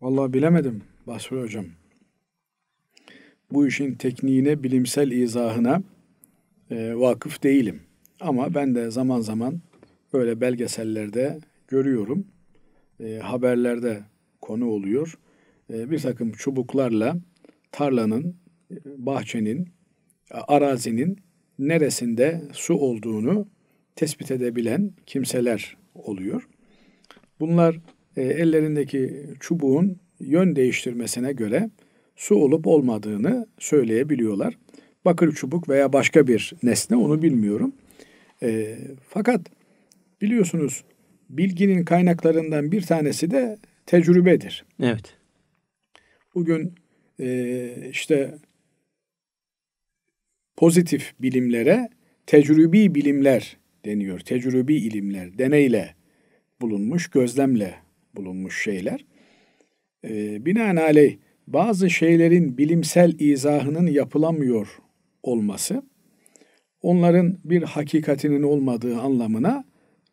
Vallahi bilemedim Basri Hocam. Bu işin tekniğine, bilimsel izahına e, vakıf değilim. Ama ben de zaman zaman böyle belgesellerde görüyorum. E, haberlerde konu oluyor. E, bir takım çubuklarla tarlanın, e, bahçenin, arazinin neresinde su olduğunu tespit edebilen kimseler oluyor. Bunlar e, ellerindeki çubuğun yön değiştirmesine göre su olup olmadığını söyleyebiliyorlar. Bakır çubuk veya başka bir nesne onu bilmiyorum. E, fakat biliyorsunuz bilginin kaynaklarından bir tanesi de tecrübedir. Evet. Bugün e, işte pozitif bilimlere tecrübi bilimler deniyor. Tecrübi ilimler, deneyle bulunmuş, gözlemle bulunmuş şeyler. E, binaenaleyh bazı şeylerin bilimsel izahının yapılamıyor olması onların bir hakikatinin olmadığı anlamına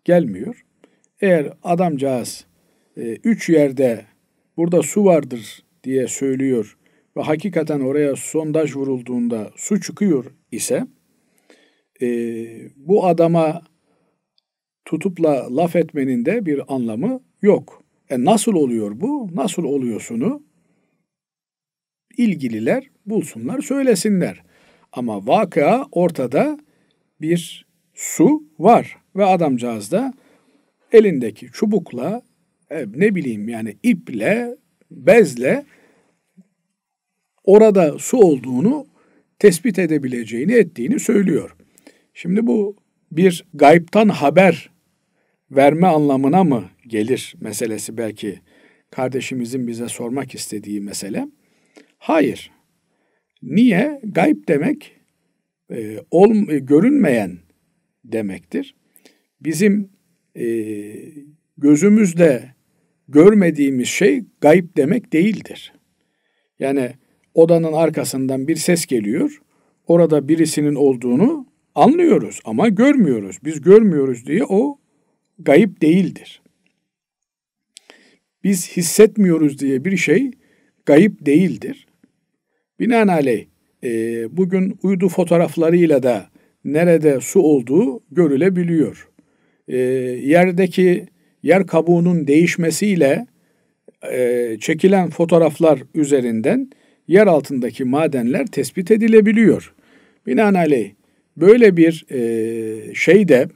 gelmiyor. Eğer adamcağız e, üç yerde burada su vardır diye söylüyor ve hakikaten oraya sondaj vurulduğunda su çıkıyor ise e, bu adama tutupla laf etmenin de bir anlamı yok. E nasıl oluyor bu? Nasıl oluyorsunu ilgililer bulsunlar, söylesinler. Ama vaka ortada bir su var ve adamcağız da elindeki çubukla e, ne bileyim yani iple, bezle orada su olduğunu tespit edebileceğini ettiğini söylüyor. Şimdi bu bir gayiptan haber verme anlamına mı gelir meselesi belki kardeşimizin bize sormak istediği mesele. Hayır. Niye? Gayb demek e, ol, e, görünmeyen demektir. Bizim e, gözümüzde görmediğimiz şey gayb demek değildir. Yani odanın arkasından bir ses geliyor. Orada birisinin olduğunu anlıyoruz ama görmüyoruz. Biz görmüyoruz diye o gayip değildir. Biz hissetmiyoruz diye bir şey gayip değildir. Binaenaleyh e, bugün uydu fotoğraflarıyla da nerede su olduğu görülebiliyor. E, yerdeki yer kabuğunun değişmesiyle e, çekilen fotoğraflar üzerinden yer altındaki madenler tespit edilebiliyor. Binaenaleyh böyle bir e, şey de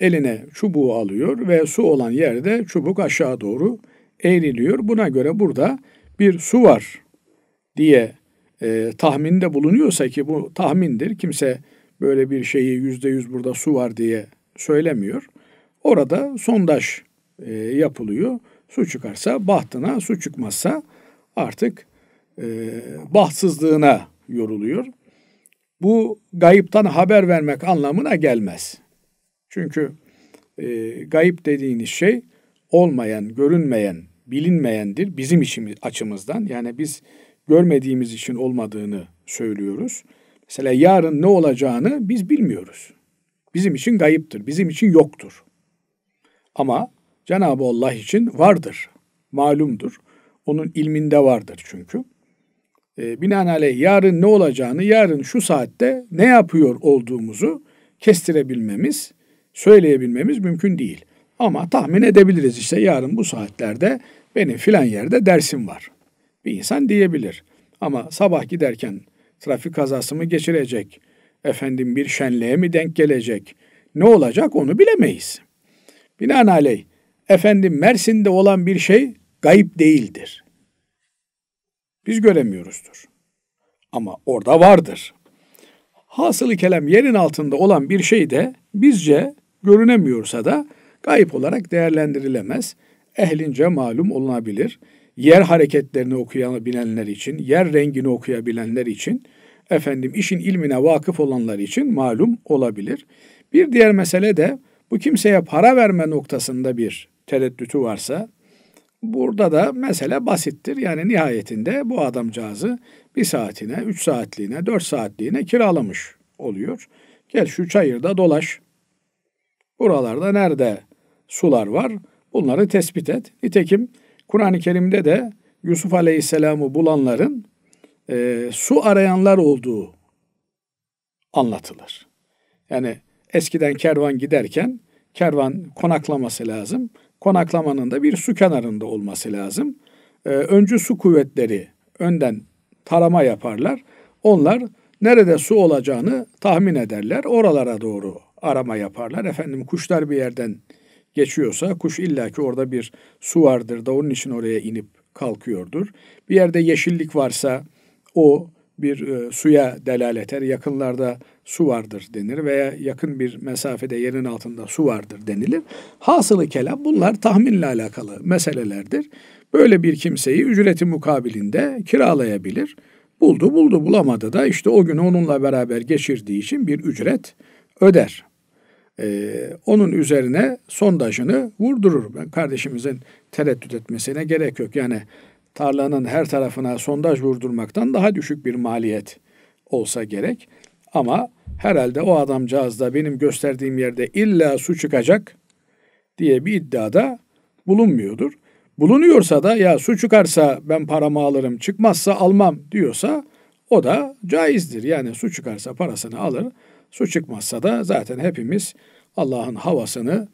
eline çubuğu alıyor ve su olan yerde çubuk aşağı doğru eğriliyor. Buna göre burada bir su var diye e, tahminde bulunuyorsa ki bu tahmindir. Kimse böyle bir şeyi yüzde yüz burada su var diye söylemiyor. Orada sondaj e, yapılıyor. Su çıkarsa bahtına, su çıkmazsa artık e, bahtsızlığına yoruluyor. Bu gayiptan haber vermek anlamına gelmez. Çünkü e, gayip dediğiniz şey olmayan, görünmeyen, bilinmeyendir bizim işimiz açımızdan. Yani biz görmediğimiz için olmadığını söylüyoruz. Mesela yarın ne olacağını biz bilmiyoruz. Bizim için gayiptir, bizim için yoktur. Ama Cenab-ı Allah için vardır, malumdur. Onun ilminde vardır çünkü. E, binaenaleyh yarın ne olacağını, yarın şu saatte ne yapıyor olduğumuzu kestirebilmemiz söyleyebilmemiz mümkün değil. Ama tahmin edebiliriz işte yarın bu saatlerde benim filan yerde dersim var. Bir insan diyebilir. Ama sabah giderken trafik kazası mı geçirecek? Efendim bir şenliğe mi denk gelecek? Ne olacak onu bilemeyiz. Binaenaleyh efendim Mersin'de olan bir şey gayip değildir. Biz göremiyoruzdur. Ama orada vardır. Hasılı kelam yerin altında olan bir şey de bizce görünemiyorsa da kayıp olarak değerlendirilemez. Ehlince malum olunabilir. Yer hareketlerini okuyabilenler için, yer rengini okuyabilenler için, efendim işin ilmine vakıf olanlar için malum olabilir. Bir diğer mesele de bu kimseye para verme noktasında bir tereddütü varsa burada da mesele basittir. Yani nihayetinde bu adamcağızı bir saatine, üç saatliğine, dört saatliğine kiralamış oluyor. Gel şu çayırda dolaş, Oralarda nerede sular var bunları tespit et. Nitekim Kur'an-ı Kerim'de de Yusuf Aleyhisselam'ı bulanların e, su arayanlar olduğu anlatılır. Yani eskiden kervan giderken kervan konaklaması lazım. Konaklamanın da bir su kenarında olması lazım. E, öncü su kuvvetleri önden tarama yaparlar. Onlar nerede su olacağını tahmin ederler. Oralara doğru arama yaparlar. Efendim kuşlar bir yerden geçiyorsa kuş illaki orada bir su vardır da onun için oraya inip kalkıyordur. Bir yerde yeşillik varsa o bir e, suya delalet eder. Yakınlarda su vardır denir veya yakın bir mesafede yerin altında su vardır denilir. Hasılı kelam bunlar tahminle alakalı meselelerdir. Böyle bir kimseyi ücreti mukabilinde kiralayabilir. Buldu buldu bulamadı da işte o günü onunla beraber geçirdiği için bir ücret öder. Ee, onun üzerine sondajını vurdurur. Ben kardeşimizin tereddüt etmesine gerek yok. Yani tarlanın her tarafına sondaj vurdurmaktan daha düşük bir maliyet olsa gerek. Ama herhalde o adamcağız da benim gösterdiğim yerde illa su çıkacak diye bir iddiada bulunmuyordur. Bulunuyorsa da ya su çıkarsa ben paramı alırım, çıkmazsa almam diyorsa o da caizdir. Yani su çıkarsa parasını alır, Su çıkmazsa da zaten hepimiz Allah'ın havasını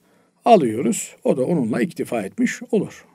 alıyoruz. O da onunla iktifa etmiş olur.